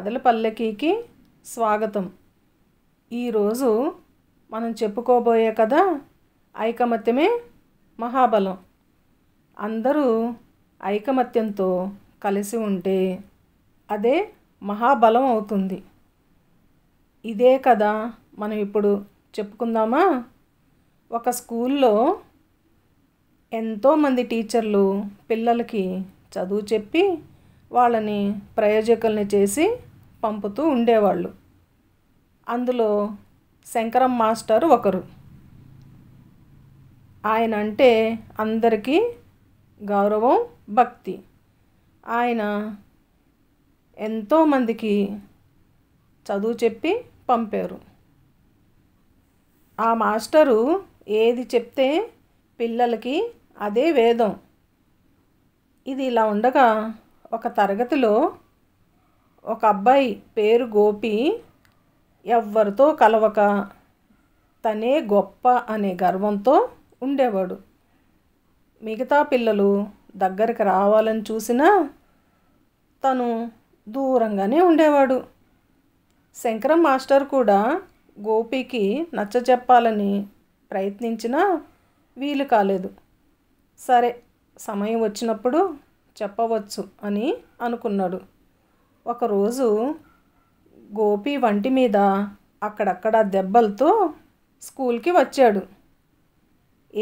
కథల పల్లకీకి స్వాగతం ఈరోజు మనం చెప్పుకోబోయే కథ ఐకమత్యమే మహాబలం అందరూ ఐకమత్యంతో కలిసి ఉంటే అదే మహాబలం అవుతుంది ఇదే కథ మనం ఇప్పుడు చెప్పుకుందామా ఒక స్కూల్లో ఎంతోమంది టీచర్లు పిల్లలకి చదువు చెప్పి వాళ్ళని ప్రయోజకుల్ని చేసి పంపుతూ ఉండేవాళ్ళు అందులో శంకరం మాస్టర్ ఒకరు ఆయన అంటే అందరికీ గౌరవం భక్తి ఆయన ఎంతోమందికి చదువు చెప్పి పంపారు ఆ మాస్టరు ఏది చెప్తే పిల్లలకి అదే వేదం ఇది ఇలా ఉండగా ఒక తరగతిలో ఒక అబ్బాయి పేరు గోపి ఎవ్వరితో కలవక తనే గొప్ప అనే గర్వంతో ఉండేవాడు మిగతా పిల్లలు దగ్గరికి రావాలని చూసినా తను దూరంగానే ఉండేవాడు శంకరం మాస్టర్ కూడా గోపికి నచ్చ చెప్పాలని ప్రయత్నించినా వీలు కాలేదు సరే సమయం వచ్చినప్పుడు చెప్పవచ్చు అని అనుకున్నాడు ఒకరోజు గోపి వంటి మీద అక్కడక్కడ దెబ్బలతో స్కూల్కి వచ్చాడు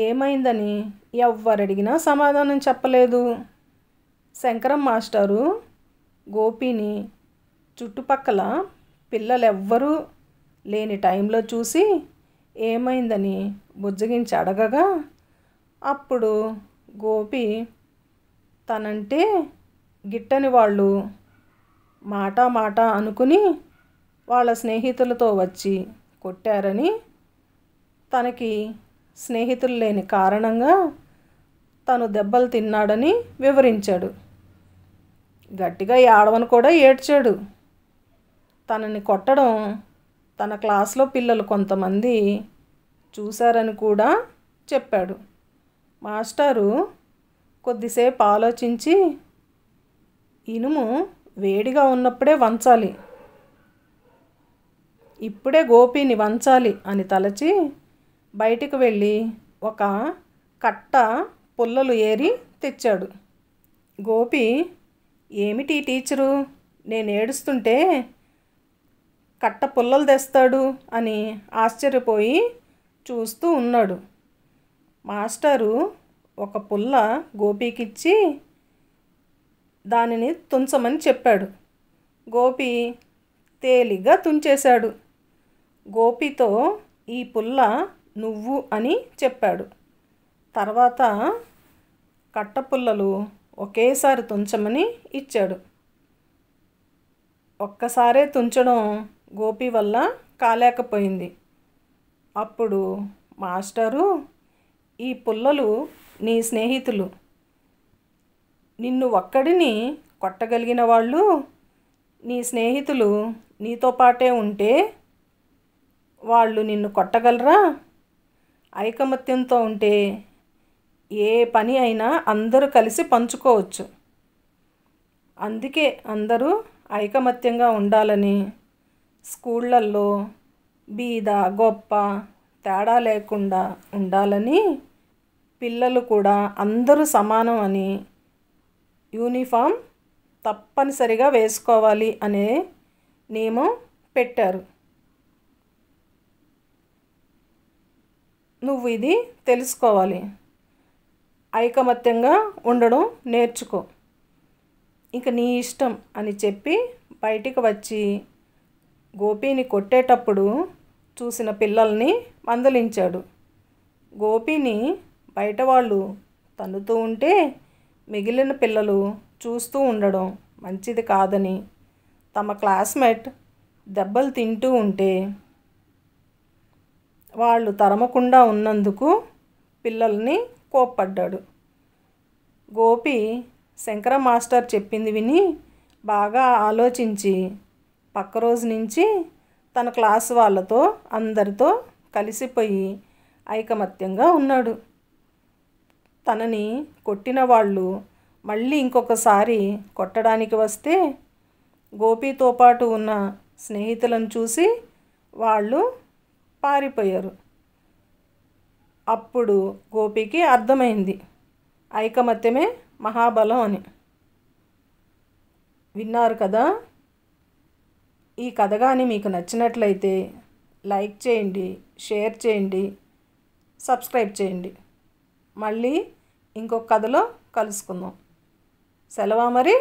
ఏమైందని ఎవ్వరడిగినా సమాధానం చెప్పలేదు శంకరం మాస్టారు గోపిని చుట్టుపక్కల పిల్లలెవ్వరూ లేని టైంలో చూసి ఏమైందని బుజ్జగించి అడగగా అప్పుడు గోపి తనంటే గిట్టని వాళ్ళు మాట మాట అనుకుని వాళ్ళ స్నేహితులతో వచ్చి కొట్టారని తనకి స్నేహితులు లేని కారణంగా తను దెబ్బలు తిన్నాడని వివరించాడు గట్టిగా ఏడవను కూడా ఏడ్చాడు తనని కొట్టడం తన క్లాస్లో పిల్లలు కొంతమంది చూశారని కూడా చెప్పాడు మాస్టారు కొద్దిసేపు ఆలోచించి ఇనుము వేడిగా ఉన్నప్పుడే వంచాలి ఇప్పుడే గోపిని వంచాలి అని తలచి బయటికి వెళ్ళి ఒక కట్ట పుల్లలు ఏరి తెచ్చాడు గోపి ఏమిటి టీచరు నేను ఏడుస్తుంటే కట్ట పుల్లలు తెస్తాడు అని ఆశ్చర్యపోయి చూస్తూ ఉన్నాడు మాస్టరు ఒక పుల్ల గోపికిచ్చి దానిని తుంచమని చెప్పాడు గోపి తేలిగ్గా తుంచేశాడు గోపితో ఈ పుల్ల నువ్వు అని చెప్పాడు తర్వాత కట్టపుల్లలు ఒకేసారి తుంచమని ఇచ్చాడు ఒక్కసారే తుంచడం గోపి వల్ల కాలేకపోయింది అప్పుడు మాస్టరు ఈ పుల్లలు నీ స్నేహితులు నిన్ను ఒక్కడిని కొట్టగలిగిన వాళ్ళు నీ స్నేహితులు నీతో పాటే ఉంటే వాళ్ళు నిన్ను కొట్టగలరా ఐకమత్యంతో ఉంటే ఏ పని అయినా అందరూ కలిసి పంచుకోవచ్చు అందుకే అందరూ ఐకమత్యంగా ఉండాలని స్కూళ్ళల్లో బీద గొప్ప తేడా లేకుండా ఉండాలని పిల్లలు కూడా అందరూ సమానం అని యూనిఫామ్ తప్పనిసరిగా వేసుకోవాలి అనే నియమం పెట్టారు నువ్వు ఇది తెలుసుకోవాలి ఐకమత్యంగా ఉండడం నేర్చుకో ఇంక నీ ఇష్టం అని చెప్పి బయటికి వచ్చి గోపిని కొట్టేటప్పుడు చూసిన పిల్లల్ని మందలించాడు గోపిని బయట వాళ్ళు తన్నుతూ ఉంటే మిగిలిన పిల్లలు చూస్తూ ఉండడం మంచిది కాదని తమ క్లాస్మేట్ దెబ్బలు తింటూ ఉంటే వాళ్ళు తరమకుండా ఉన్నందుకు పిల్లల్ని కోప్పడ్డాడు గోపి శంకర మాస్టర్ చెప్పింది విని బాగా ఆలోచించి పక్క రోజు నుంచి తన క్లాస్ వాళ్ళతో అందరితో కలిసిపోయి ఐకమత్యంగా ఉన్నాడు తనని కొట్టిన వాళ్ళు మళ్ళీ ఇంకొకసారి కొట్టడానికి వస్తే గోపితో పాటు ఉన్న స్నేహితులను చూసి వాళ్ళు పారిపోయారు అప్పుడు గోపికి అర్థమైంది ఐకమత్యమే మహాబలం అని విన్నారు కదా ఈ కథ కానీ మీకు నచ్చినట్లయితే లైక్ చేయండి షేర్ చేయండి సబ్స్క్రైబ్ చేయండి మళ్ళీ ఇంకొక కథలో కలుసుకుందాం సెలవా మరి